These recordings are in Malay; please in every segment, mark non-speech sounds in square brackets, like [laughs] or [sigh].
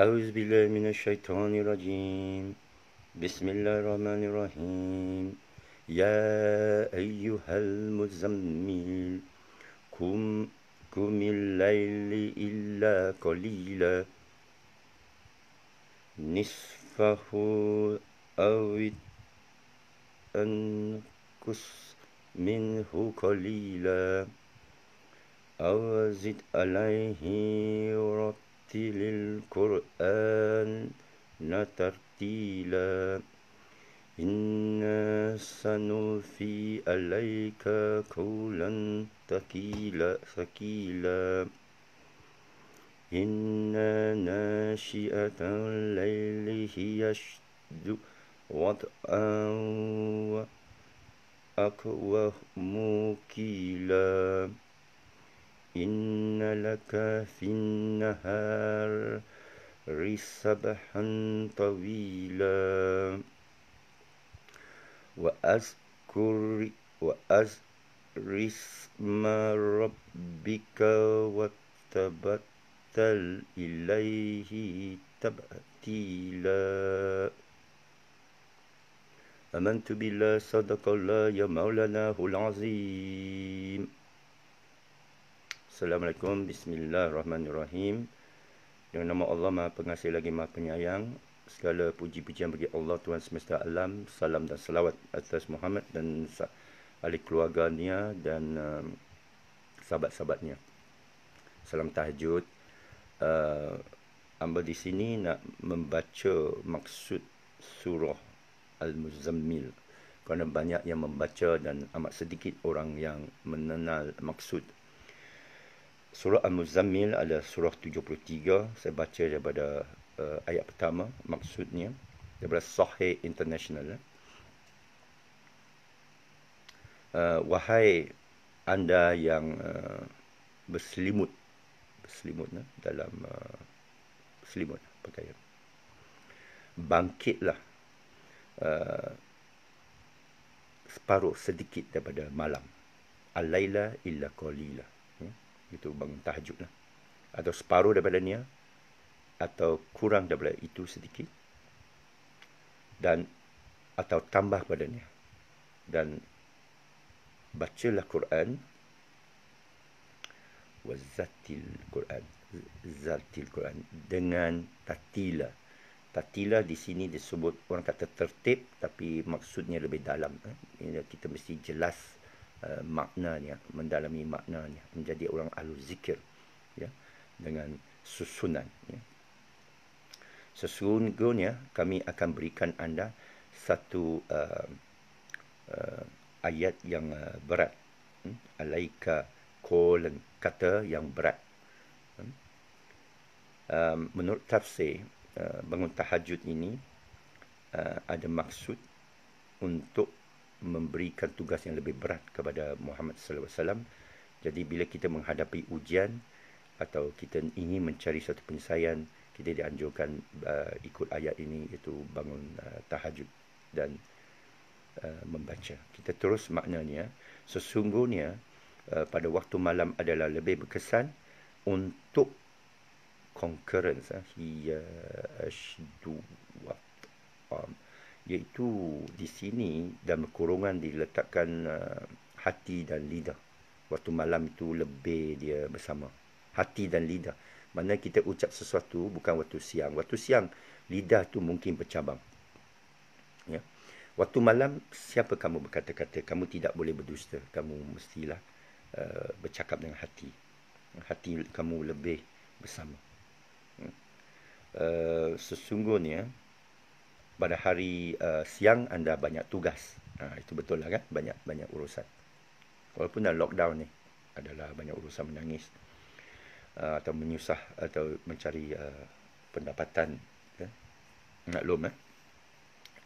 أعوذ بالله من الشيطان الرجيم بسم الله الرحمن الرحيم يا أيها المزمل قم قم الليل إلا قليلا نصفه أو أنقص منه قليلا أو زد عليه رب نرتل القرآن ترتيلا إنا سنلفي عليك قولا ثقيلا ثقيلا إنا ناشئة الليل هي أشد وطئا وأقوى مكيلا إن لك في النهار سبحا طويلا وأذكر وأذكر اسم ربك وتبتل إليه تبتيلا آمنت بالله صدق الله يا مولانا العظيم Assalamualaikum Bismillahirrahmanirrahim Dengan nama Allah Maha Pengasih lagi Maha Penyayang Segala puji-pujian bagi Allah Tuhan semesta alam Salam dan salawat atas Muhammad dan ahli keluarganya dan um, sahabat-sahabatnya Salam tahajud uh, Amba di sini nak membaca maksud surah Al-Muzammil kerana banyak yang membaca dan amat sedikit orang yang menenal maksud surah Al-Muzammil adalah surah 73. Saya baca daripada uh, ayat pertama maksudnya daripada Sahih International. Uh, wahai anda yang uh, berselimut berselimut nah, dalam uh, selimut pakaian. Bangkitlah uh, separuh sedikit daripada malam. Al-laila illa qalila itu bangun tahajud lah. Atau separuh daripada niat atau kurang daripada itu sedikit dan atau tambah padanya dan bacalah Quran wazatil Quran zatil Quran dengan tatila tatila di sini disebut orang kata tertib tapi maksudnya lebih dalam eh. kita mesti jelas Eh, maknanya mendalami maknanya menjadi orang ahli zikir ya dengan susunan ya sesungguhnya kami akan berikan anda satu uh, uh, ayat yang uh, berat hmm? alaika kolen kata yang berat hmm? uh, menurut tafsir uh, bangun tahajud ini uh, ada maksud untuk memberikan tugas yang lebih berat kepada Muhammad sallallahu alaihi wasallam. Jadi bila kita menghadapi ujian atau kita ingin mencari satu penyelesaian, kita dianjurkan uh, ikut ayat ini iaitu bangun uh, tahajud dan uh, membaca. Kita terus maknanya sesungguhnya uh, pada waktu malam adalah lebih berkesan untuk concurrence uh, hiya ashdu uh, iaitu di sini dalam kurungan diletakkan uh, hati dan lidah waktu malam itu lebih dia bersama hati dan lidah mana kita ucap sesuatu bukan waktu siang waktu siang lidah tu mungkin bercabang ya waktu malam siapa kamu berkata-kata kamu tidak boleh berdusta kamu mestilah uh, bercakap dengan hati hati kamu lebih bersama hmm. uh, sesungguhnya pada hari uh, siang anda banyak tugas. Ha, itu betul lah kan? Banyak banyak urusan. Walaupun dalam lockdown ni adalah banyak urusan menangis uh, atau menyusah atau mencari uh, pendapatan. Kan? Ya. Nak lom eh?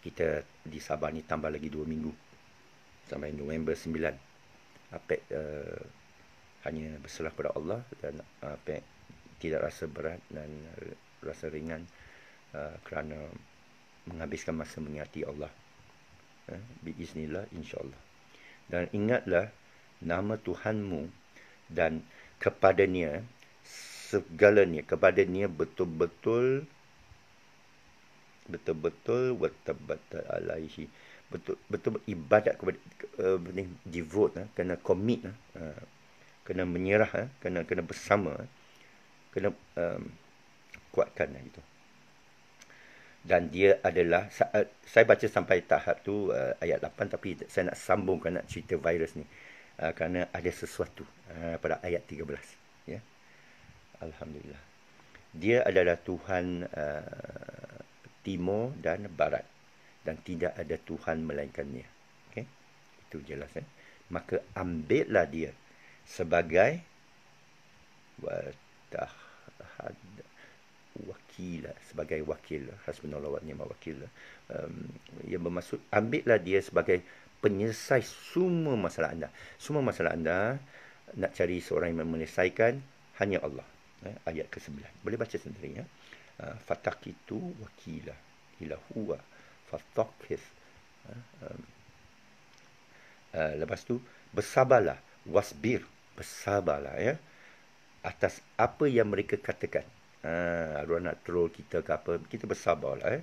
Kita di Sabah ni tambah lagi 2 minggu sampai November 9. Apek uh, hanya berserah pada Allah dan apek tidak rasa berat dan rasa ringan uh, kerana menghabiskan masa mengingati Allah. Eh, Biiznillah, insyaAllah. Dan ingatlah nama Tuhanmu dan kepadanya segalanya kepadanya betul-betul betul-betul betul-betul wattabatta alaihi betul betul ibadat kepada eh, ni devote uh, kena commit uh, kena menyerah uh, kena kena bersama kena um, kuatkan uh, itu gitu dan dia adalah eh, saya baca sampai tahap tu uh, ayat 8 tapi saya nak sambung nak cerita virus ni uh, kerana ada sesuatu uh, pada ayat 13 ya yeah. alhamdulillah dia adalah tuhan uh, timur dan barat dan tidak ada tuhan melainkan dia okey itu jelas eh maka ambillah dia sebagai wa tahad wakil lah, sebagai wakil hasbunallah wa ni'mal wakil lah. um, yang bermaksud ambillah dia sebagai penyelesai semua masalah anda semua masalah anda nak cari seorang yang menyelesaikan hanya Allah eh, ayat ke-9 boleh baca sendiri ya uh, fatak itu wakila ila huwa fatakhis eh, um, uh, lepas tu bersabarlah wasbir bersabarlah ya atas apa yang mereka katakan ha, arwah nak troll kita ke apa kita bersabarlah eh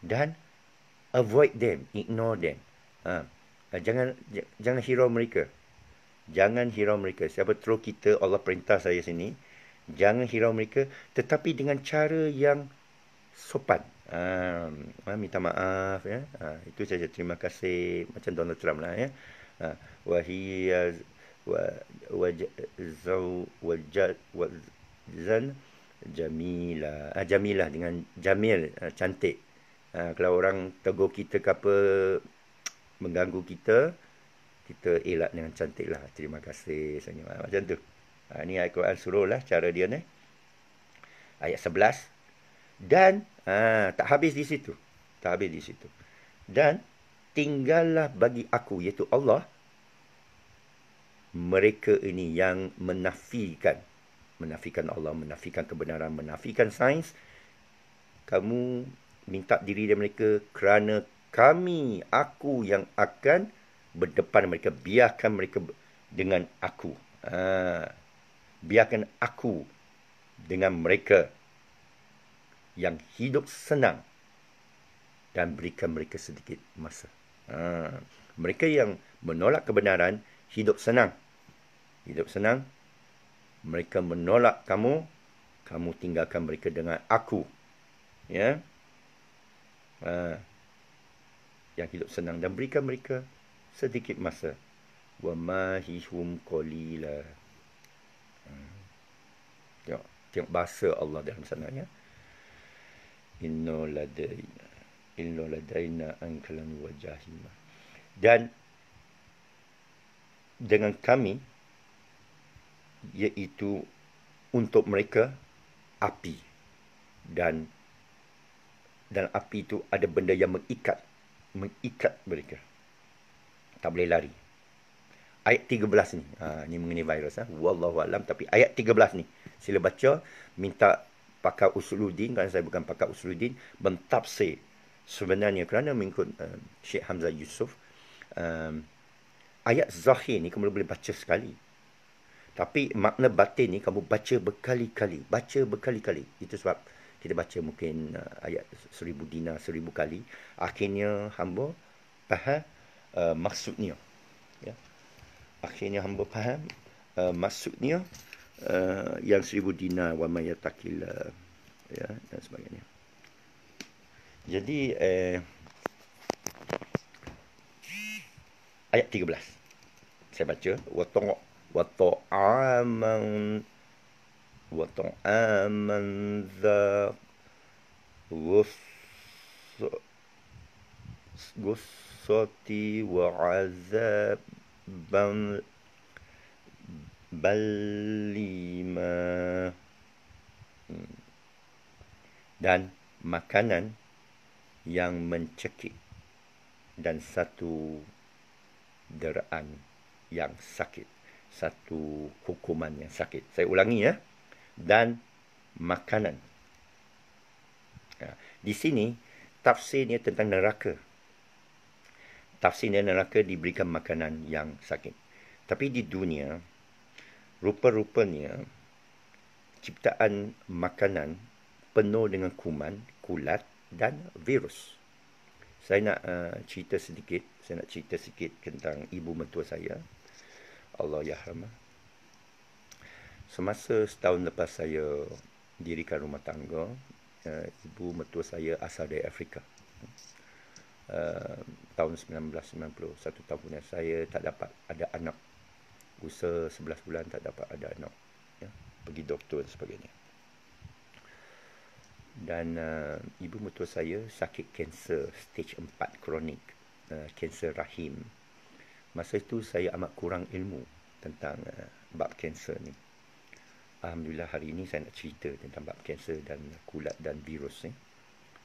dan avoid them ignore them ha, ah, jangan jangan hirau mereka jangan hirau mereka siapa troll kita Allah perintah saya sini jangan hirau mereka tetapi dengan cara yang sopan ha, minta maaf ya ha, itu saja terima kasih macam Donald Trump lah ya ha, wahiyaz wa wa zau wa jad wa zan Jamilah. Ah, Jamilah dengan Jamil. Ah, cantik. Ah, kalau orang tegur kita ke apa, mengganggu kita, kita elak dengan cantik lah. Terima kasih. Senyum. Ah, macam tu. Ah, ni ayat Quran suruh lah cara dia ni. Ayat 11. Dan ah, tak habis di situ. Tak habis di situ. Dan tinggallah bagi aku, iaitu Allah, mereka ini yang menafikan menafikan Allah, menafikan kebenaran, menafikan sains, kamu minta diri dari mereka kerana kami, aku yang akan berdepan mereka. Biarkan mereka dengan aku. Ha. Biarkan aku dengan mereka yang hidup senang dan berikan mereka sedikit masa. Ha. Mereka yang menolak kebenaran, hidup senang. Hidup senang, mereka menolak kamu, kamu tinggalkan mereka dengan aku. Ya. Ha. Yang hidup senang dan berikan mereka sedikit masa. Wa mahihum qalila. Ha. Tengok, tengok bahasa Allah dalam sana ya. Inna ladaina inna ladaina anklan wa jahima. Dan dengan kami iaitu untuk mereka api dan dan api itu ada benda yang mengikat mengikat mereka tak boleh lari ayat 13 ni ha ni mengenai virus ah ha? wallahu alam tapi ayat 13 ni sila baca minta pakar usuluddin kan saya bukan pakar usuluddin mentafsir sebenarnya kerana mengikut uh, eh, Syekh Hamzah Yusuf um, eh, ayat zahir ni kamu boleh baca sekali tapi makna batin ni kamu baca berkali-kali. Baca berkali-kali. Itu sebab kita baca mungkin uh, ayat seribu dina seribu kali. Akhirnya hamba paham uh, maksudnya. Ya. Akhirnya hamba paham uh, maksudnya uh, yang seribu dina wa maya takila. Ya, dan sebagainya. Jadi eh, ayat 13 saya baca wa tongok وطعاما وطعاما ذا غصة وعذابا balima dan makanan yang mencekik dan satu deraan yang sakit satu hukuman yang sakit. Saya ulangi ya. Dan makanan. Ya. Di sini, tafsirnya tentang neraka. Tafsirnya neraka diberikan makanan yang sakit. Tapi di dunia, rupa-rupanya, ciptaan makanan penuh dengan kuman, kulat dan virus. Saya nak uh, cerita sedikit, saya nak cerita sedikit tentang ibu mertua saya. Allah Ya Yahrama Semasa setahun lepas saya dirikan rumah tangga uh, Ibu metua saya asal dari Afrika uh, Tahun 1990, satu tahun yang saya tak dapat ada anak Usia sebelas bulan tak dapat ada anak ya, Pergi doktor dan sebagainya dan uh, ibu metua saya sakit kanser stage 4 kronik kanser uh, rahim Masa itu saya amat kurang ilmu tentang uh, bab kanser ni. Alhamdulillah hari ini saya nak cerita tentang bab kanser dan kulat dan virus ni.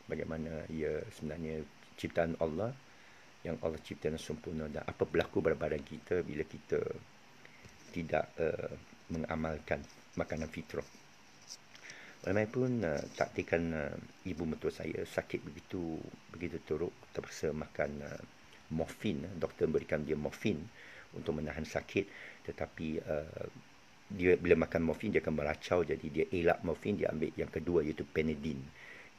Bagaimana ia sebenarnya ciptaan Allah yang Allah cipta dan sempurna dan apa berlaku pada badan kita bila kita tidak uh, mengamalkan makanan fitrah. Walaupun pun uh, taktikan uh, ibu mertua saya sakit begitu begitu teruk terpaksa makan uh, morfin doktor memberikan dia morfin untuk menahan sakit tetapi uh, dia bila makan morfin dia akan meracau jadi dia elak morfin dia ambil yang kedua iaitu penedin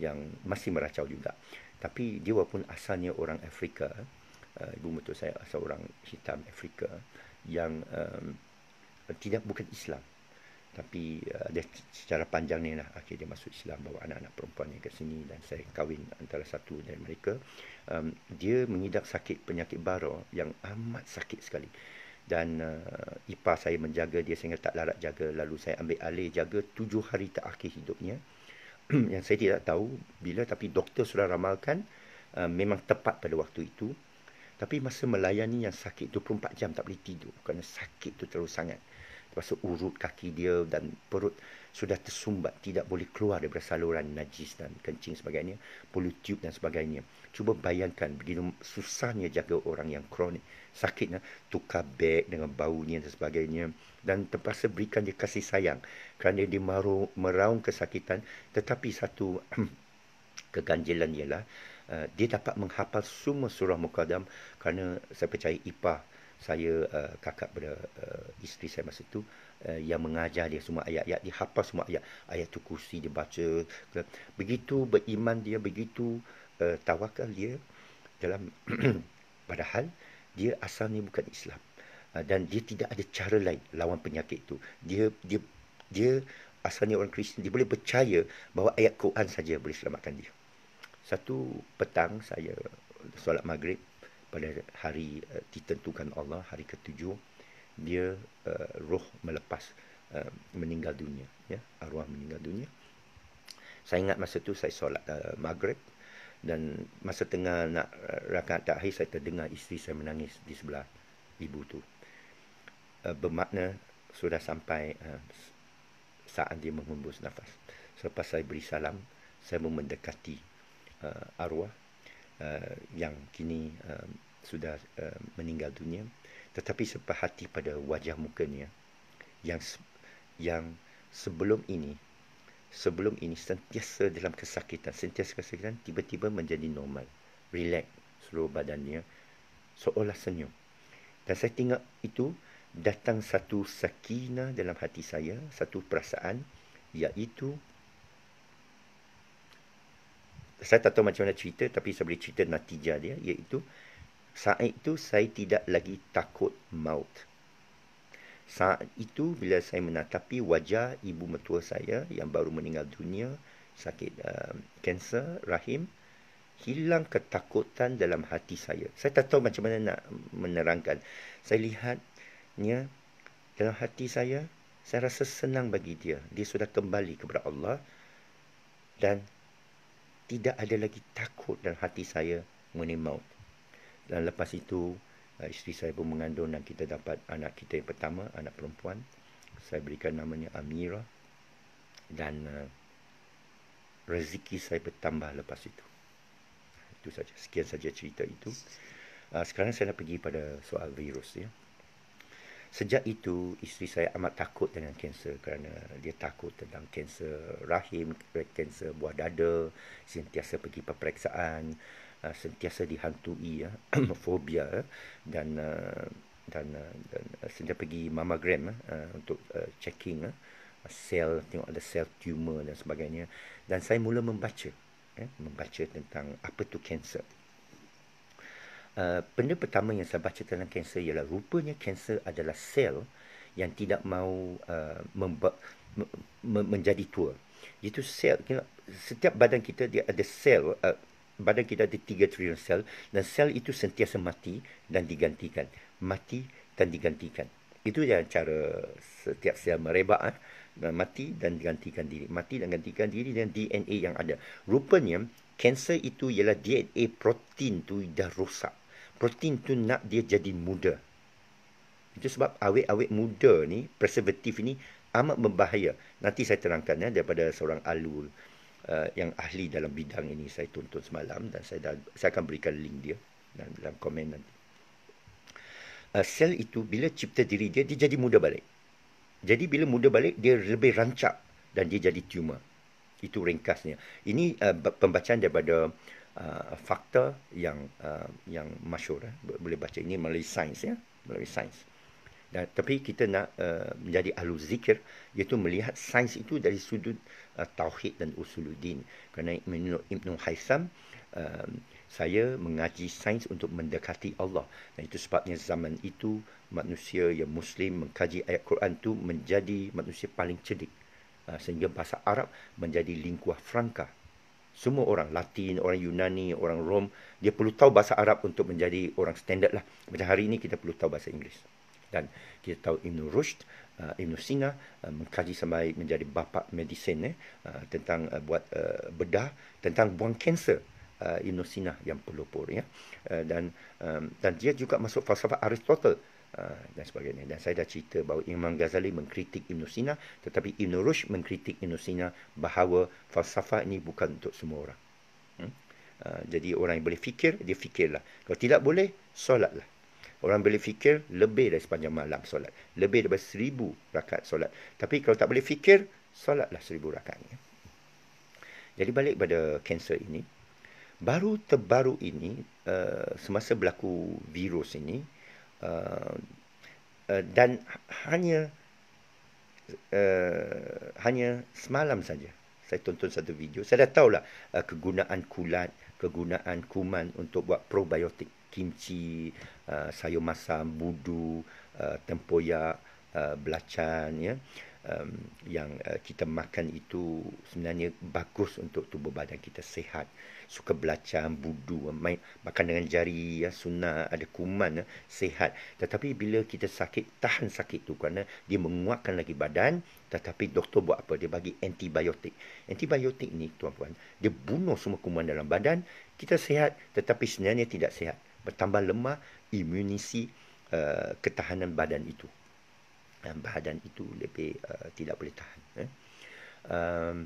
yang masih meracau juga tapi dia walaupun asalnya orang Afrika uh, ibu mertua saya asal orang hitam Afrika yang um, tidak bukan Islam tapi uh, dia secara panjang ni lah akhirnya dia masuk Islam bawa anak-anak perempuan ni ke sini dan saya kahwin antara satu dari mereka um, dia mengidap sakit penyakit baru yang amat sakit sekali dan uh, ipa saya menjaga dia sehingga tak larat jaga lalu saya ambil alih jaga tujuh hari tak akhir hidupnya [clears throat] yang saya tidak tahu bila tapi doktor sudah ramalkan uh, memang tepat pada waktu itu tapi masa melayani yang sakit 24 jam tak boleh tidur kerana sakit tu terlalu sangat rasa urut kaki dia dan perut sudah tersumbat tidak boleh keluar daripada saluran najis dan kencing sebagainya perlu tube dan sebagainya cuba bayangkan begitu susahnya jaga orang yang kronik sakit sakitnya tukar beg dengan bau baunya dan sebagainya dan terpaksa berikan dia kasih sayang kerana dia maru, meraung kesakitan tetapi satu [clears throat] keganjilan ialah uh, dia dapat menghafal semua surah mukadam kerana saya percaya ipah saya uh, kakak pada uh, isteri saya masa tu uh, yang mengajar dia semua ayat-ayat dia hafal semua ayat ayat tu kursi dia baca begitu beriman dia begitu uh, tawakal dia dalam [clears throat] padahal dia asalnya bukan Islam uh, dan dia tidak ada cara lain lawan penyakit itu. dia dia dia asalnya orang Kristian dia boleh percaya bahawa ayat Quran saja boleh selamatkan dia satu petang saya solat maghrib pada hari uh, ditentukan Allah hari ketujuh dia uh, roh melepas uh, meninggal dunia ya arwah meninggal dunia saya ingat masa tu saya solat uh, maghrib dan masa tengah nak rakaat terakhir saya terdengar isteri saya menangis di sebelah ibu tu uh, bermakna sudah sampai uh, saat dia menghembus nafas selepas saya beri salam saya mendekati uh, arwah uh, yang kini uh, sudah uh, meninggal dunia tetapi seperhati pada wajah mukanya yang yang sebelum ini sebelum ini sentiasa dalam kesakitan sentiasa kesakitan tiba-tiba menjadi normal relax seluruh badannya seolah senyum dan saya tengok itu datang satu sakina dalam hati saya satu perasaan iaitu saya tak tahu macam mana cerita tapi saya boleh cerita natijah dia iaitu saat itu saya tidak lagi takut maut. Saat itu bila saya menatapi wajah ibu mertua saya yang baru meninggal dunia sakit ehm, kanser uh, rahim hilang ketakutan dalam hati saya. Saya tak tahu macam mana nak menerangkan. Saya lihatnya dalam hati saya saya rasa senang bagi dia. Dia sudah kembali kepada Allah dan tidak ada lagi takut dalam hati saya mengenai maut. Dan lepas itu, uh, isteri saya pun mengandung dan kita dapat anak kita yang pertama, anak perempuan. Saya berikan namanya Amira. Dan uh, rezeki saya bertambah lepas itu. Itu saja. Sekian saja cerita itu. Uh, sekarang saya nak pergi pada soal virus. Ya. Sejak itu, isteri saya amat takut dengan kanser kerana dia takut tentang kanser rahim, kanser buah dada, sentiasa pergi peperiksaan, ah, sentiasa dihantui ya, [clears throat] fobia ya, dan ah, dan, ah, dan sentiasa pergi mamogram ya, untuk checking uh, sel, tengok ada sel tumor dan sebagainya. Dan saya mula membaca, membaca tentang apa itu kanser. Uh, benda pertama yang saya baca tentang kanser ialah rupanya kanser adalah sel yang tidak mahu uh, me- me- menjadi tua. Itu sel. You know, setiap badan kita dia ada sel. Uh, badan kita ada tiga trilion sel. Dan sel itu sentiasa mati dan digantikan. Mati dan digantikan. Itu yang cara setiap sel merebak. Eh? Mati dan digantikan diri. Mati dan digantikan diri dengan DNA yang ada. Rupanya, kanser itu ialah DNA protein tu dah rosak protein tu nak dia jadi muda. Itu sebab awet-awet muda ni, preservatif ni amat membahaya. Nanti saya terangkan ya, daripada seorang alul uh, yang ahli dalam bidang ini saya tonton semalam dan saya, dah, saya akan berikan link dia dalam komen nanti. Uh, sel itu bila cipta diri dia, dia jadi muda balik. Jadi bila muda balik, dia lebih rancak dan dia jadi tumor. Itu ringkasnya. Ini uh, pembacaan daripada uh, uh, faktor yang uh, yang masyhur eh. boleh baca ini melalui sains ya melalui sains dan tapi kita nak uh, menjadi ahli zikir iaitu melihat sains itu dari sudut uh, tauhid dan usuluddin kerana menurut Ibnu Haisam uh, saya mengaji sains untuk mendekati Allah dan itu sebabnya zaman itu manusia yang muslim mengkaji ayat Quran itu menjadi manusia paling cedik uh, sehingga bahasa Arab menjadi lingua franca semua orang Latin, orang Yunani, orang Rom, dia perlu tahu bahasa Arab untuk menjadi orang standard lah. Macam hari ini kita perlu tahu bahasa Inggeris. Dan kita tahu Ibn Rushd, uh, Ibn Sina uh, mengkaji sampai menjadi bapa medisin eh, uh, tentang uh, buat uh, bedah, tentang buang kanser. Uh, Ibn Sina yang pelopor ya. Uh, dan um, dan dia juga masuk falsafah Aristotle Ah, dan sebagainya dan saya dah cerita bahawa Imam Ghazali mengkritik Ibn Sina tetapi Ibn Rush mengkritik Ibn Sina bahawa falsafah ini bukan untuk semua orang hmm? uh, jadi orang yang boleh fikir dia fikirlah kalau tidak boleh solatlah orang boleh fikir lebih dari sepanjang malam solat lebih daripada seribu rakat solat tapi kalau tak boleh fikir solatlah seribu rakaat ya? jadi balik pada kanser ini baru terbaru ini uh, semasa berlaku virus ini Uh, uh, dan hanya uh, hanya semalam saja saya tonton satu video saya dah tahulah uh, kegunaan kulat kegunaan kuman untuk buat probiotik kimchi uh, sayur masam budu uh, tempoyak uh, belacan ya yeah um, yang uh, kita makan itu sebenarnya bagus untuk tubuh badan kita sehat suka belacan budu main, makan dengan jari ya sunnah ada kuman ya, sehat tetapi bila kita sakit tahan sakit tu kerana dia menguatkan lagi badan tetapi doktor buat apa dia bagi antibiotik antibiotik ni tuan-tuan dia bunuh semua kuman dalam badan kita sehat tetapi sebenarnya tidak sehat bertambah lemah imunisi uh, ketahanan badan itu dan badan itu lebih uh, tidak boleh tahan eh? um,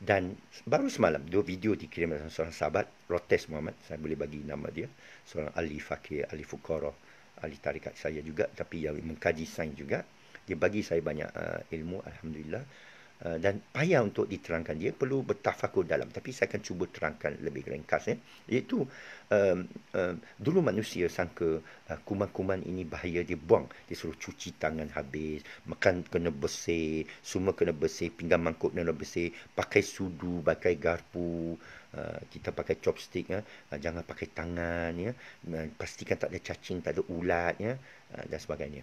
dan baru semalam dua video dikirim oleh seorang sahabat Rotes Muhammad saya boleh bagi nama dia seorang ahli fakir ahli fukara ahli tarikat saya juga tapi yang mengkaji sains juga dia bagi saya banyak uh, ilmu alhamdulillah Eh, dan payah untuk diterangkan dia perlu bertafakur dalam tapi saya akan cuba terangkan lebih ringkas ya iaitu um, um, dulu manusia sangka uh, kuman-kuman ini bahaya dia buang dia suruh cuci tangan habis makan kena bersih semua kena bersih pinggan mangkuk kena bersih pakai sudu pakai garpu Uh, kita pakai chopstick ya. uh, jangan pakai tangan ya uh, pastikan tak ada cacing tak ada ulat ya uh, dan sebagainya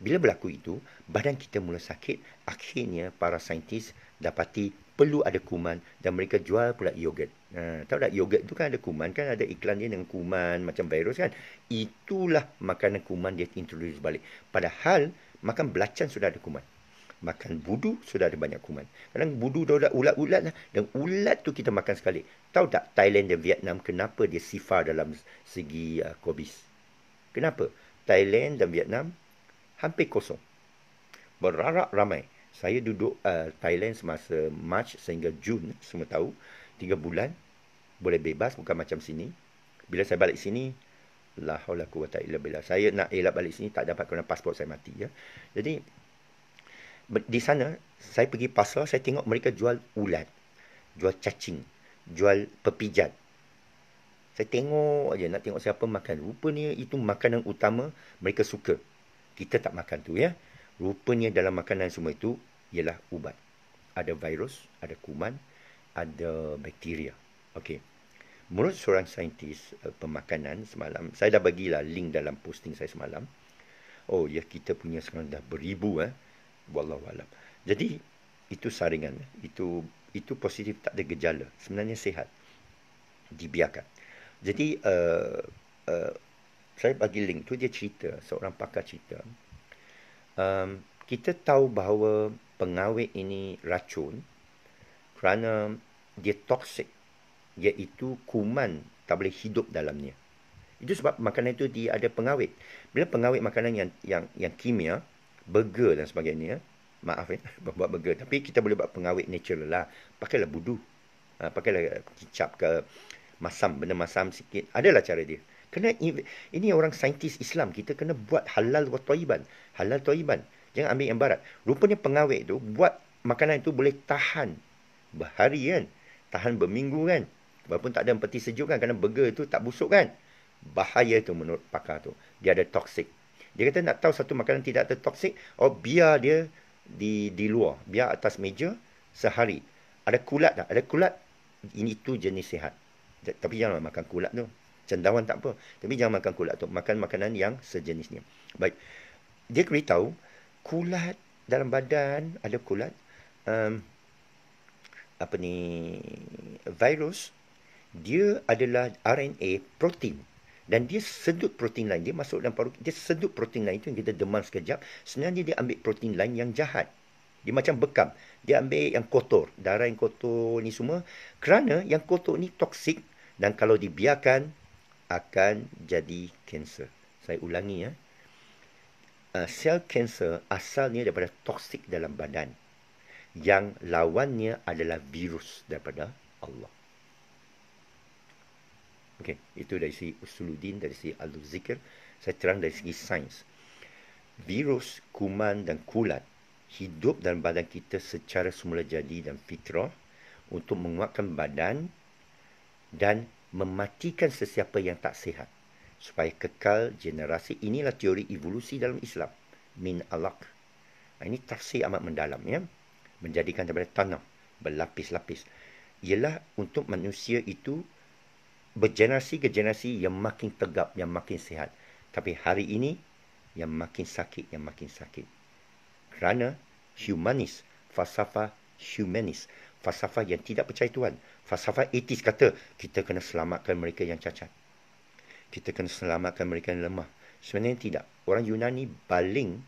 bila berlaku itu, badan kita mula sakit. Akhirnya, para saintis dapati perlu ada kuman dan mereka jual pula yogurt. Ha, tahu tak yogurt itu kan ada kuman kan ada iklan dia dengan kuman macam virus kan. Itulah makanan kuman dia introduce balik. Padahal makan belacan sudah ada kuman. Makan budu sudah ada banyak kuman. Kadang budu dah ada ulat-ulat lah. Dan ulat tu kita makan sekali. Tahu tak Thailand dan Vietnam kenapa dia sifar dalam segi uh, kobis? Kenapa? Thailand dan Vietnam hampir kosong. Berarak ramai. Saya duduk uh, Thailand semasa March sehingga Jun, semua tahu. Tiga bulan, boleh bebas, bukan macam sini. Bila saya balik sini, lah hola kuat tak bila. Saya nak elak balik sini, tak dapat kerana pasport saya mati. Ya. Jadi, di sana, saya pergi pasar, saya tengok mereka jual ulat. Jual cacing. Jual pepijat. Saya tengok aja nak tengok siapa makan. Rupanya itu makanan utama mereka suka kita tak makan tu ya. Rupanya dalam makanan semua itu ialah ubat. Ada virus, ada kuman, ada bakteria. Okey. Menurut seorang saintis uh, pemakanan semalam, saya dah bagilah link dalam posting saya semalam. Oh ya kita punya sekarang dah beribu eh. Wallahu alam. Jadi itu saringan, itu itu positif tak ada gejala. Sebenarnya sihat. Dibiarkan. Jadi uh, saya bagi link tu dia cerita seorang pakar cerita um, kita tahu bahawa pengawet ini racun kerana dia toxic iaitu kuman tak boleh hidup dalamnya itu sebab makanan itu dia ada pengawet bila pengawet makanan yang yang yang kimia burger dan sebagainya maaf eh ya, [laughs] buat burger tapi kita boleh buat pengawet natural lah pakailah budu ha, pakailah kicap ke masam benda masam sikit adalah cara dia kena ini orang saintis Islam kita kena buat halal wa toiban halal toiban jangan ambil yang barat rupanya pengawet tu buat makanan itu boleh tahan berhari kan tahan berminggu kan walaupun tak ada peti sejuk kan kerana burger tu tak busuk kan bahaya tu menurut pakar tu dia ada toxic dia kata nak tahu satu makanan tidak ada toxic oh biar dia di di luar biar atas meja sehari ada kulat tak ada kulat ini tu jenis sihat tapi janganlah makan kulat tu cendawan tak apa. Tapi jangan makan kulat tu. Makan makanan yang sejenisnya. Baik. Dia beritahu, kulat dalam badan ada kulat. Um, apa ni? Virus. Dia adalah RNA protein. Dan dia sedut protein lain. Dia masuk dalam paru. Dia sedut protein lain itu yang kita demam sekejap. Sebenarnya dia ambil protein lain yang jahat. Dia macam bekam. Dia ambil yang kotor. Darah yang kotor ni semua. Kerana yang kotor ni toksik. Dan kalau dibiarkan, akan jadi kanser. Saya ulangi ya. Uh, sel kanser asalnya daripada toksik dalam badan. Yang lawannya adalah virus daripada Allah. Okey, itu dari segi Usuluddin, dari si al zikir. Saya terang dari segi sains. Virus, kuman dan kulat hidup dalam badan kita secara semula jadi dan fitrah untuk menguatkan badan dan mematikan sesiapa yang tak sihat supaya kekal generasi inilah teori evolusi dalam Islam min alaq ha, ini tafsir amat mendalam ya menjadikan daripada tanah berlapis-lapis ialah untuk manusia itu bergenerasi ke generasi yang makin tegap yang makin sihat tapi hari ini yang makin sakit yang makin sakit kerana humanis falsafah humanis falsafah yang tidak percaya Tuhan falsafah etis kata kita kena selamatkan mereka yang cacat. Kita kena selamatkan mereka yang lemah. Sebenarnya tidak. Orang Yunani baling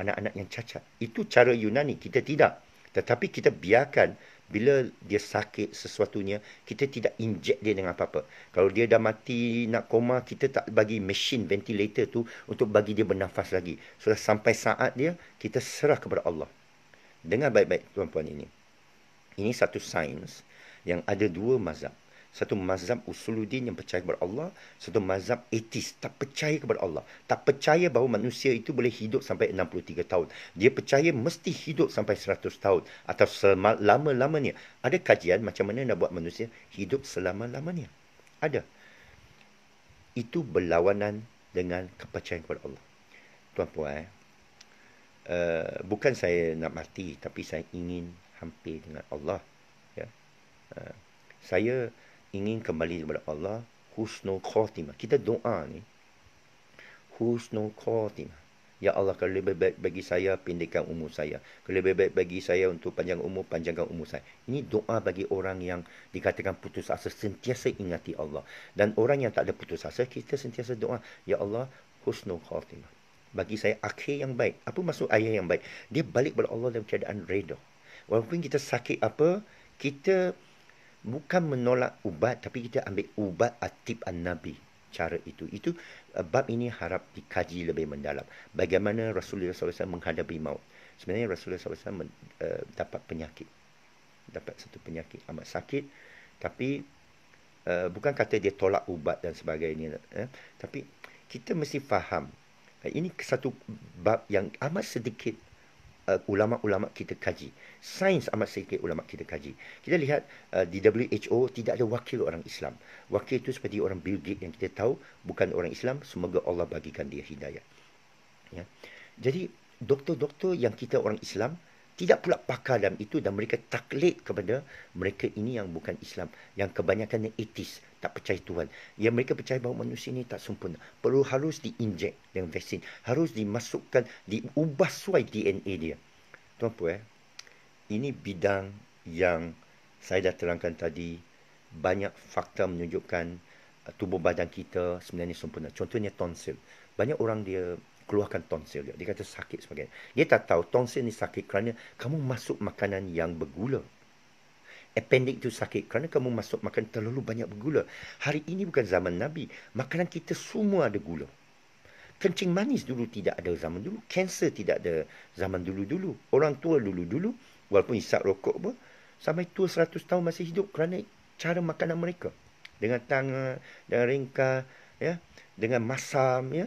anak-anak yang cacat. Itu cara Yunani. Kita tidak. Tetapi kita biarkan bila dia sakit sesuatunya, kita tidak inject dia dengan apa-apa. Kalau dia dah mati nak koma, kita tak bagi mesin ventilator tu untuk bagi dia bernafas lagi. Sudah sampai saat dia, kita serah kepada Allah. Dengar baik-baik tuan-puan ini. Ini satu sains yang ada dua mazhab. Satu mazhab usuludin yang percaya kepada Allah. Satu mazhab etis. Tak percaya kepada Allah. Tak percaya bahawa manusia itu boleh hidup sampai 63 tahun. Dia percaya mesti hidup sampai 100 tahun. Atau selama-lamanya. Ada kajian macam mana nak buat manusia hidup selama-lamanya. Ada. Itu berlawanan dengan kepercayaan kepada Allah. Tuan-puan, eh? uh, bukan saya nak mati tapi saya ingin hampir dengan Allah. Eh, saya ingin kembali kepada Allah husnul khatimah kita doa ni husnul khatimah ya Allah kalau lebih baik bagi saya pendekkan umur saya kalau lebih baik bagi saya untuk panjang umur panjangkan umur saya ini doa bagi orang yang dikatakan putus asa sentiasa ingati Allah dan orang yang tak ada putus asa kita sentiasa doa ya Allah husnul khatimah bagi saya akhir yang baik apa maksud ayah yang baik dia balik kepada Allah dalam keadaan redha walaupun kita sakit apa kita bukan menolak ubat tapi kita ambil ubat atib an-nabi cara itu itu eh, bab ini harap dikaji lebih mendalam bagaimana Rasulullah SAW menghadapi maut sebenarnya Rasulullah SAW eh, dapat penyakit dapat satu penyakit amat sakit tapi eh, bukan kata dia tolak ubat dan sebagainya tapi kita mesti faham ini satu bab yang amat sedikit uh, ulama-ulama kita kaji. Sains amat sedikit ulama kita kaji. Kita lihat uh, di WHO tidak ada wakil orang Islam. Wakil itu seperti orang Bill Gates yang kita tahu bukan orang Islam. Semoga Allah bagikan dia hidayah. Ya. Jadi doktor-doktor yang kita orang Islam tidak pula pakar dalam itu dan mereka taklid kepada mereka ini yang bukan Islam. Yang kebanyakannya etis tak percaya Tuhan. Yang mereka percaya bahawa manusia ini tak sempurna. Perlu harus diinjek dengan vaksin. Harus dimasukkan, diubah suai DNA dia. Tuan Puan, eh, ini bidang yang saya dah terangkan tadi. Banyak fakta menunjukkan uh, tubuh badan kita sebenarnya sempurna. Contohnya tonsil. Banyak orang dia keluarkan tonsil dia. Dia kata sakit sebagainya. Dia tak tahu tonsil ni sakit kerana kamu masuk makanan yang bergula appendix tu sakit kerana kamu masuk makan terlalu banyak gula. Hari ini bukan zaman Nabi. Makanan kita semua ada gula. Kencing manis dulu tidak ada zaman dulu. Kanser tidak ada zaman dulu-dulu. Orang tua dulu-dulu, walaupun isap rokok pun, sampai tua 100 tahun masih hidup kerana cara makanan mereka. Dengan tangan, dengan ringkas, ya, dengan masam. Ya.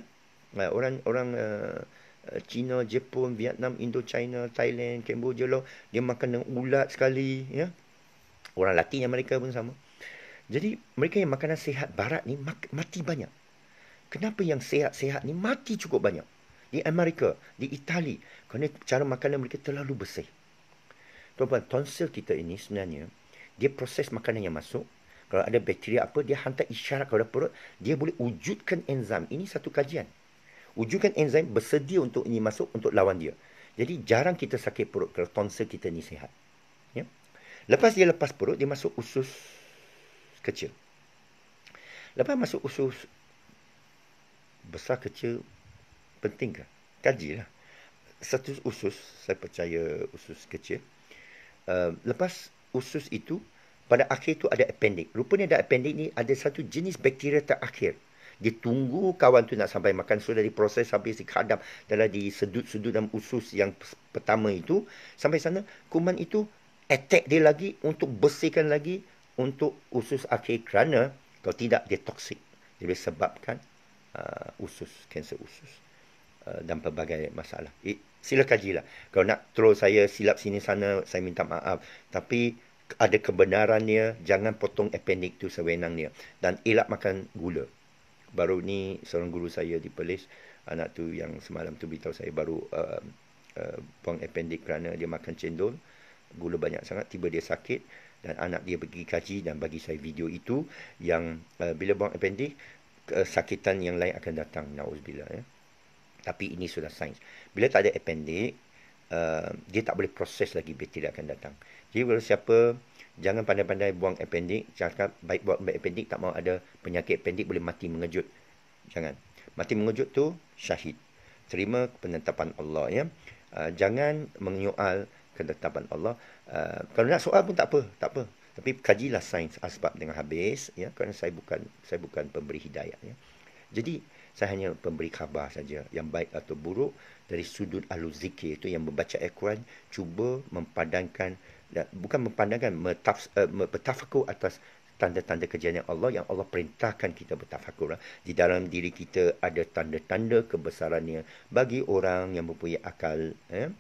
Eh, orang, orang uh, eh, eh, Cina, Jepun, Vietnam, Indo China, Thailand, Cambodia, lho, dia makan dengan ulat sekali. Ya. Orang latinya mereka pun sama. Jadi mereka yang makanan sehat barat ni mati banyak. Kenapa yang sehat-sehat ni mati cukup banyak? Di Amerika, di Itali. Kerana cara makanan mereka terlalu bersih. Tuan-tuan, tonsil kita ini sebenarnya, dia proses makanan yang masuk. Kalau ada bakteria apa, dia hantar isyarat kepada perut. Dia boleh wujudkan enzim. Ini satu kajian. Wujudkan enzim bersedia untuk ini masuk untuk lawan dia. Jadi jarang kita sakit perut kalau tonsil kita ni sehat. Lepas dia lepas perut, dia masuk usus kecil. Lepas masuk usus besar kecil, penting ke? lah Satu usus, saya percaya usus kecil. Uh, lepas usus itu, pada akhir itu ada appendix. Rupanya ada appendix ni ada satu jenis bakteria terakhir. Dia tunggu kawan tu nak sampai makan. Sudah diproses habis dikadap. Dalam di sedut-sedut dalam usus yang pertama itu. Sampai sana, kuman itu attack dia lagi untuk bersihkan lagi untuk usus akhir kerana kalau tidak dia toksik dia boleh sebabkan uh, usus kanser usus uh, dan pelbagai masalah eh, sila kajilah kalau nak troll saya silap sini sana saya minta maaf tapi ada kebenarannya jangan potong appendix tu sewenangnya dan elak makan gula baru ni seorang guru saya di Perlis anak tu yang semalam tu beritahu saya baru uh, uh, buang appendix kerana dia makan cendol gula banyak sangat tiba dia sakit dan anak dia pergi kaji dan bagi saya video itu yang uh, bila buang appendix kesakitan uh, yang lain akan datang nauzubillah ya tapi ini sudah sains bila tak ada appendix uh, dia tak boleh proses lagi dia tidak akan datang jadi kalau siapa jangan pandai-pandai buang appendix cakap baik buat appendix tak mau ada penyakit appendix boleh mati mengejut jangan mati mengejut tu syahid terima penetapan Allah ya uh, jangan menyoal ketetapan Allah. Uh, kalau nak soal pun tak apa, tak apa. Tapi kajilah sains asbab dengan habis ya kerana saya bukan saya bukan pemberi hidayah ya. Jadi saya hanya pemberi khabar saja yang baik atau buruk dari sudut ahli zikir itu yang membaca Al-Quran cuba memandangkan, ya, bukan memandangkan, metafs, uh, eh, bertafakur atas tanda-tanda kejadian Allah yang Allah perintahkan kita bertafakur. Ya. Di dalam diri kita ada tanda-tanda kebesarannya bagi orang yang mempunyai akal. Eh?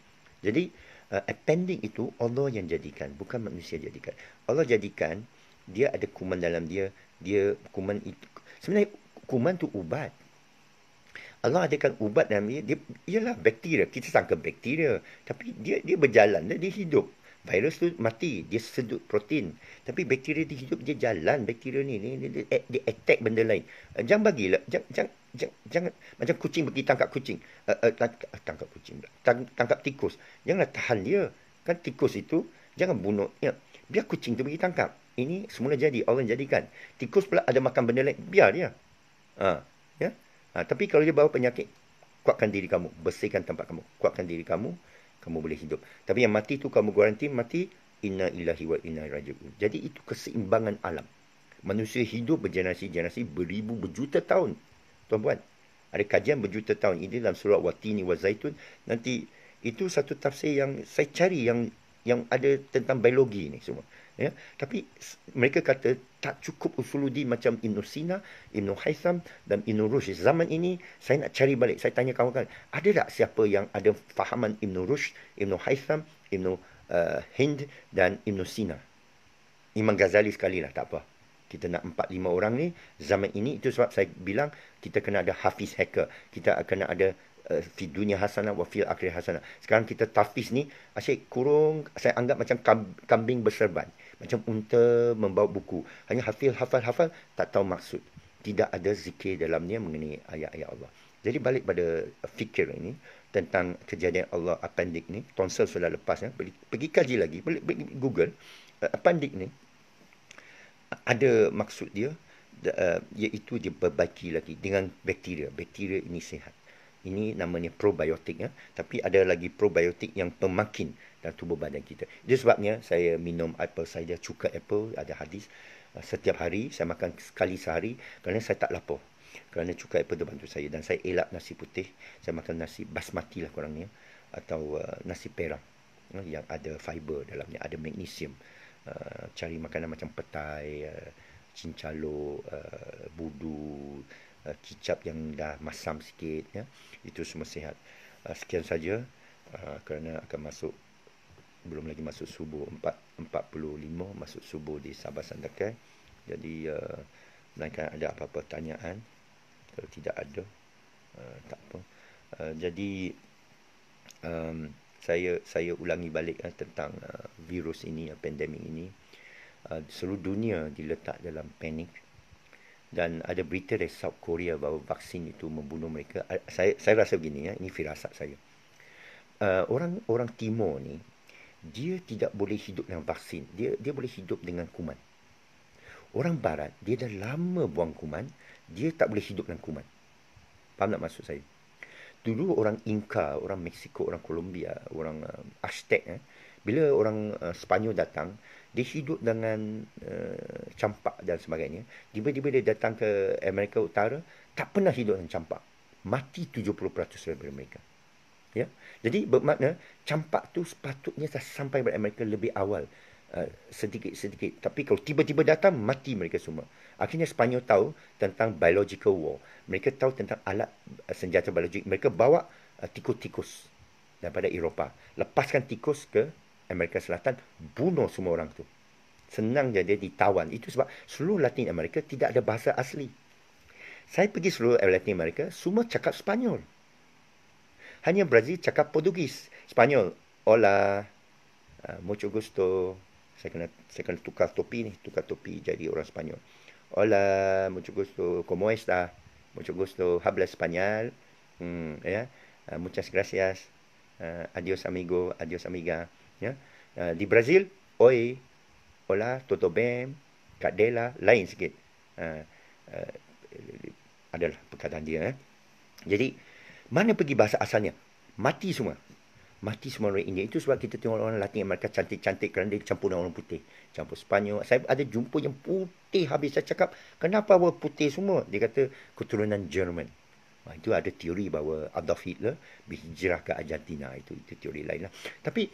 Jadi, uh, appending itu Allah yang jadikan bukan manusia jadikan Allah jadikan dia ada kuman dalam dia dia kuman itu sebenarnya kuman tu ubat Allah ada kan ubat dalam dia, dia ialah bakteria kita sangka bakteria tapi dia dia berjalan dia, hidup virus tu mati dia sedut protein tapi bakteria dia hidup dia jalan bakteria ni, ni dia, dia, dia attack benda lain uh, jangan bagilah jangan, jangan jangan, jangan macam kucing pergi tangkap kucing uh, eh, uh, eh, tangkap, eh, tangkap kucing tang, tangkap tikus janganlah tahan dia kan tikus itu jangan bunuh ya biar kucing tu pergi tangkap ini semula jadi orang jadikan tikus pula ada makan benda lain biar dia ha ya ha, tapi kalau dia bawa penyakit kuatkan diri kamu bersihkan tempat kamu kuatkan diri kamu kamu boleh hidup tapi yang mati tu kamu garanti mati inna ilahi wa inna ilaihi jadi itu keseimbangan alam manusia hidup bergenerasi-generasi beribu berjuta tahun tuan-puan. Ada kajian berjuta tahun ini dalam surah Watini wa Zaitun. Nanti itu satu tafsir yang saya cari yang yang ada tentang biologi ni semua. Ya? Tapi mereka kata tak cukup usuludin macam Ibn Sina, Ibn Haytham dan Ibn Rush. Zaman ini saya nak cari balik. Saya tanya kawan-kawan, ada tak siapa yang ada fahaman Ibn Rush, Ibn Haytham, Ibn uh, Hind dan Ibn Sina? Imam Ghazali sekali lah, tak apa kita nak 4 5 orang ni zaman ini itu sebab saya bilang kita kena ada hafiz hacker kita kena ada eh, fi dunia hasanah wa fil akhirah hasanah. Sekarang kita tafiz ni asyik kurung saya anggap macam kambing berserban. Macam unta membawa buku. Hanya hafil hafal hafal tak tahu maksud. Tidak ada zikir dalamnya mengenai ayat-ayat Allah. Jadi balik pada fikir ini tentang kejadian Allah appendix ni tonsil sudah lepas ya. Pergi, pergi kaji lagi, pergi, pergi Google eh, appendix ni ada maksud dia uh, iaitu dia berbaiki lagi dengan bakteria. Bakteria ini sihat. Ini namanya probiotik ya. Tapi ada lagi probiotik yang pemakin dalam tubuh badan kita. Itu sebabnya saya minum apple cider, cuka apple, ada hadis. Eh, setiap hari saya makan sekali sehari kerana saya tak lapar. Kerana cuka apple itu bantu saya. Dan saya elak nasi putih. Saya makan nasi basmati lah kurangnya. Atau eh, nasi perang Yang ada fiber dalamnya. Ada magnesium uh, cari makanan macam petai, uh, eh, cincalo, uh, eh, budu, uh, kicap yang dah masam sikit ya. Itu semua sihat. Uh, sekian saja uh, kerana akan masuk belum lagi masuk subuh 4.45 masuk subuh di Sabah Sandakan. Jadi uh, melainkan ada apa-apa tanyaan kalau tidak ada uh, tak apa. Uh, jadi um, saya saya ulangi balik eh, tentang uh, virus ini uh, pandemik ini uh, seluruh dunia diletak dalam panik dan ada berita dari South Korea bahawa vaksin itu membunuh mereka uh, saya saya rasa begini ya ini firasat saya uh, orang orang timur ni dia tidak boleh hidup dengan vaksin dia dia boleh hidup dengan kuman orang barat dia dah lama buang kuman dia tak boleh hidup dengan kuman faham tak maksud saya dulu orang Inca, orang Mexico, orang Colombia, orang uh, Aztec eh, bila orang uh, eh, Sepanyol datang, dia hidup dengan uh, campak dan sebagainya. Tiba-tiba dia datang ke Amerika Utara, tak pernah hidup dengan campak. Mati 70% daripada mereka. Ya. Jadi bermakna campak tu sepatutnya sampai ke Amerika lebih awal sedikit-sedikit. Uh, Tapi kalau tiba-tiba datang, mati mereka semua. Akhirnya Spanyol tahu tentang biological war. Mereka tahu tentang alat uh, senjata biologik. Mereka bawa uh, tikus-tikus daripada Eropah. Lepaskan tikus ke Amerika Selatan, bunuh semua orang tu. Senang je dia ditawan. Itu sebab seluruh Latin Amerika tidak ada bahasa asli. Saya pergi seluruh Latin Amerika, semua cakap Spanyol. Hanya Brazil cakap Portugis. Spanyol, hola, uh, mucho gusto, saya kena saya kena tukar topi ni tukar topi jadi orang Spanyol. hola mucho gusto como está mucho gusto habla español hmm, ya yeah. uh, muchas gracias uh, adiós amigo adiós amiga ya yeah. uh, di Brazil, oi hola todo bem cadela lain sikit uh, ah, uh, ah, adalah perkataan dia eh. jadi mana pergi bahasa asalnya mati semua mati semua orang India. Itu sebab kita tengok orang Latin Amerika cantik-cantik kerana dia campur dengan orang putih. Campur Spanyol. Saya ada jumpa yang putih habis. Saya cakap, kenapa orang putih semua? Dia kata, keturunan Jerman. Nah, ha, itu ada teori bahawa Adolf Hitler berhijrah ke Argentina. Itu, itu teori lain lah. Tapi,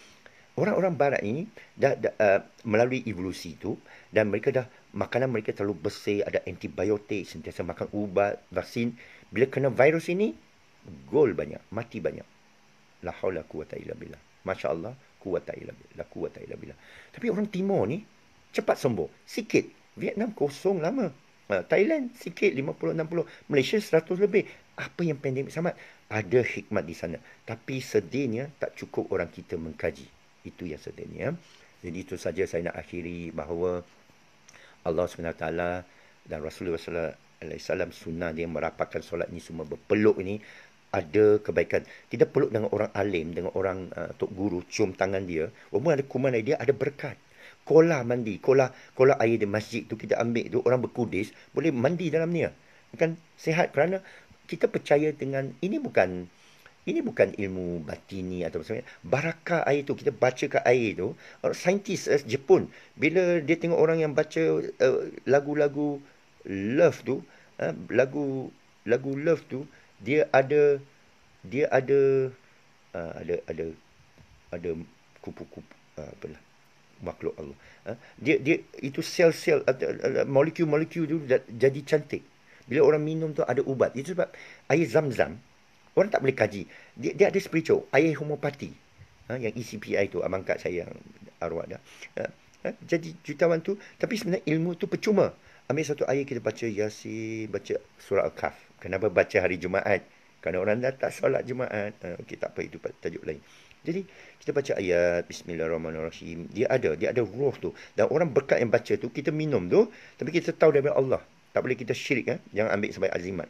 orang-orang barat ini dah, dah uh, melalui evolusi itu dan mereka dah makanan mereka terlalu bersih, ada antibiotik, sentiasa makan ubat, vaksin. Bila kena virus ini, gol banyak, mati banyak la haula quwata illa billah. Masya-Allah, quwata illa billah, la quwata illa billah. Tapi orang Timor ni cepat sembuh. Sikit. Vietnam kosong lama. Ha, Thailand sikit 50 60, Malaysia 100 lebih. Apa yang pandemik sama ada hikmat di sana. Tapi sedihnya tak cukup orang kita mengkaji. Itu yang sedihnya. Ya. Jadi itu saja saya nak akhiri bahawa Allah SWT dan Rasulullah SAW sunnah dia merapatkan solat ni semua berpeluk ni ada kebaikan. Tidak perlu dengan orang alim, dengan orang uh, tok guru cium tangan dia. Walaupun ada kuman dia, ada berkat. Kola mandi, kola kola air di masjid tu kita ambil tu orang berkudis boleh mandi dalam ni. Kan sehat kerana kita percaya dengan ini bukan ini bukan ilmu batini atau macam Baraka air tu, kita baca ke air tu. Uh, saintis uh, Jepun, bila dia tengok orang yang baca uh, lagu-lagu love tu, uh, lagu lagu love tu, dia ada dia ada uh, ada ada ada kupu-kupu uh, apa lah makhluk Allah. Uh, dia dia itu sel-sel uh, molekul-molekul tu jadi cantik. Bila orang minum tu ada ubat. Itu sebab air zam-zam orang tak boleh kaji. Dia, dia ada spiritual, air homopati. Uh, yang ECPI itu abang kak saya yang arwah dah. Uh, jadi jutawan tu tapi sebenarnya ilmu tu percuma ambil satu ayat kita baca yasin baca surah al kaf kenapa baca hari Jumaat? Kerana orang dah tak solat Jumaat. Ha, Okey, tak apa. Itu tajuk lain. Jadi, kita baca ayat Bismillahirrahmanirrahim. Dia ada. Dia ada roh tu. Dan orang berkat yang baca tu, kita minum tu. Tapi kita tahu daripada Allah. Tak boleh kita syirik. Ha? Jangan ambil sebagai azimat.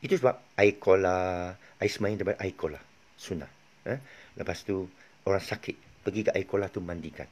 Itu sebab air kola. Air semayang daripada air kola. Sunnah. Ha? Lepas tu, orang sakit. Pergi ke air kola tu mandikan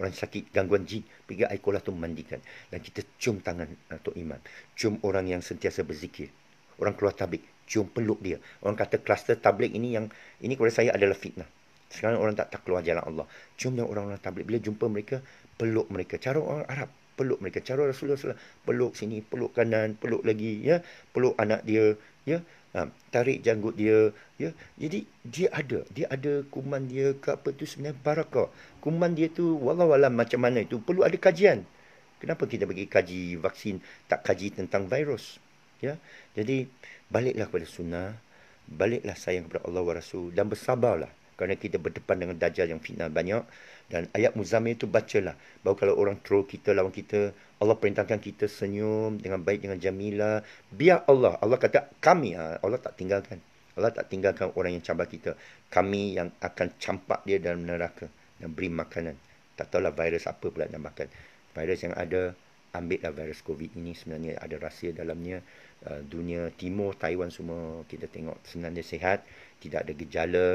orang sakit gangguan jin pergi air kolah tu mandikan dan kita cium tangan atau uh, Iman cium orang yang sentiasa berzikir orang keluar tablik cium peluk dia orang kata kluster tablik ini yang ini kepada saya adalah fitnah sekarang orang tak tak keluar jalan Allah cium yang orang-orang tablik bila jumpa mereka peluk mereka cara orang Arab peluk mereka cara Rasulullah SAW peluk sini peluk kanan peluk lagi ya peluk anak dia ya ha, tarik janggut dia ya jadi dia ada dia ada kuman dia ke apa tu sebenarnya barakah kuman dia tu wallahu alam macam mana itu perlu ada kajian kenapa kita bagi kaji vaksin tak kaji tentang virus ya jadi baliklah kepada sunnah baliklah sayang kepada Allah wa rasul dan bersabarlah kerana kita berdepan dengan dajjal yang fitnah banyak dan ayat muzammil itu bacalah bahawa kalau orang troll kita lawan kita Allah perintahkan kita senyum dengan baik dengan jamila biar Allah Allah kata kami ha, Allah tak tinggalkan Allah tak tinggalkan orang yang cabar kita kami yang akan campak dia dalam neraka dan beri makanan tak tahulah virus apa pula nak makan virus yang ada ambillah virus covid ini sebenarnya ada rahsia dalamnya uh, dunia timur taiwan semua kita tengok senang sehat tidak ada gejala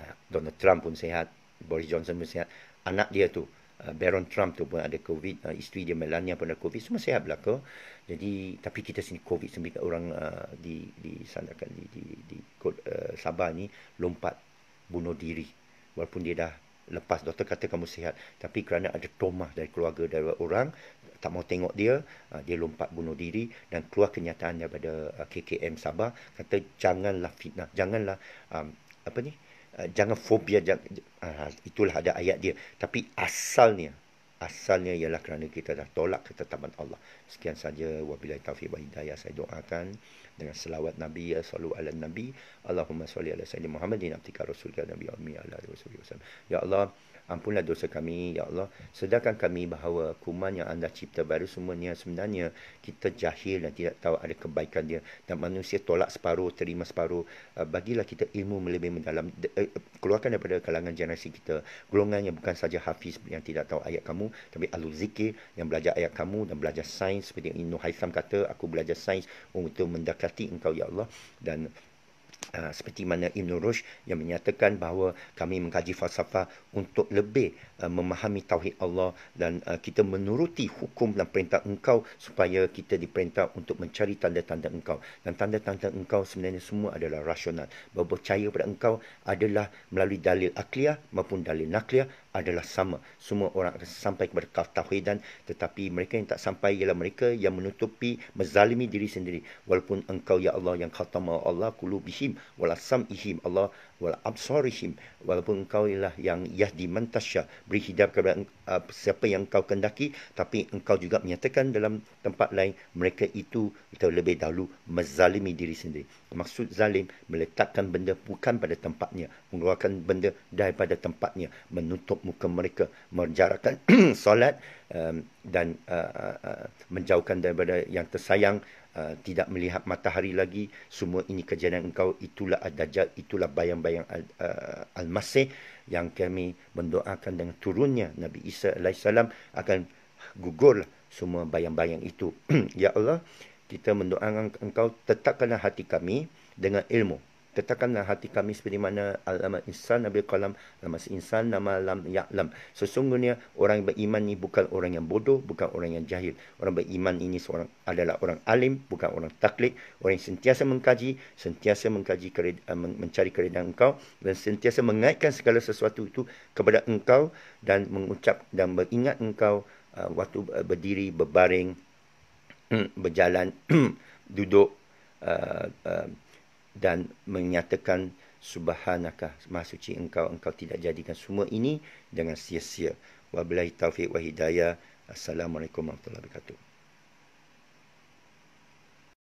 Ah, Donald Trump pun sehat, Boris Johnson pun sehat, Anak dia tu, ah, Baron Trump tu pun ada COVID, ah, isteri dia Melania pun ada COVID, semua sihat belaka. Jadi tapi kita sini COVID sembilan orang uh, di di sandakan di di, di uh, Sabah ni lompat bunuh diri walaupun dia dah lepas doktor kata kamu sehat, tapi kerana ada trauma dari keluarga dari orang tak mau tengok dia dia lompat bunuh diri dan keluar kenyataan daripada KKM Sabah kata janganlah fitnah janganlah um, apa ni uh, Eh, jangan fobia jangan uh, itulah ada ayat dia tapi asalnya asalnya ialah kerana kita dah tolak ketetapan Allah sekian saja wabillahi taufiq wa hidayah saya doakan dengan selawat nabi ya sallu ala nabi allahumma salli ala sayyidina muhammadin abdika rasulika nabi ummi ala rasulillah ya allah ampunlah dosa kami ya Allah sedarkan kami bahawa kuman yang anda cipta baru semuanya sebenarnya kita jahil dan tidak tahu ada kebaikan dia dan manusia tolak separuh terima separuh ah, bagilah kita ilmu melebih mendalam eh, keluarkan daripada kalangan generasi kita golongan yang bukan saja hafiz yang tidak tahu ayat kamu tapi alul zikir yang belajar ayat kamu dan belajar sains seperti Inu Haitham kata aku belajar sains untuk mendekati engkau ya Allah dan Ah, seperti mana Ibn Rushd yang menyatakan bahawa kami mengkaji falsafah untuk lebih uh, memahami tauhid Allah dan uh, kita menuruti hukum dan perintah engkau supaya kita diperintah untuk mencari tanda-tanda engkau dan tanda-tanda engkau sebenarnya semua adalah rasional berpercaya pada engkau adalah melalui dalil akliah maupun dalil nakliah adalah sama. Semua orang akan sampai kepada kaf tauhidan tetapi mereka yang tak sampai ialah mereka yang menutupi mezalimi diri sendiri. Walaupun engkau ya Allah yang khatama Allah kulubihim walasam ihim Allah wal absorihim walaupun engkau ialah yang yahdi mantasya beri hidayah kepada uh, siapa yang engkau kendaki tapi engkau juga menyatakan dalam tempat lain mereka itu lebih dahulu mezalimi diri sendiri maksud zalim meletakkan benda bukan pada tempatnya mengeluarkan benda daripada tempatnya menutup muka mereka menjarakan [clears throat] solat um, dan uh, uh, uh, menjauhkan daripada yang tersayang Uh, tidak melihat matahari lagi semua ini kejadian engkau itulah ad-dajjal itulah bayang-bayang al- uh, al yang kami mendoakan dengan turunnya Nabi Isa alaihissalam akan gugur semua bayang-bayang itu [clears throat] ya Allah kita mendoakan engkau tetapkanlah hati kami dengan ilmu Katakanlah hati kami seperti mana alam insan nabi kalam alam insan nama alam ya'lam. Sesungguhnya orang yang beriman ini bukan orang yang bodoh, bukan orang yang jahil. Orang beriman ini seorang adalah orang alim, bukan orang taklid. Orang yang sentiasa mengkaji, sentiasa mengkaji kered, eh, mencari keredaan engkau dan sentiasa mengaitkan segala sesuatu itu kepada engkau dan mengucap dan mengingat engkau eh, waktu eh, berdiri, berbaring, [clears throat] berjalan, [clears throat] duduk, dan menyatakan subhanaka maha suci engkau engkau tidak jadikan semua ini dengan sia-sia wabillahi taufiq wa assalamualaikum warahmatullahi wabarakatuh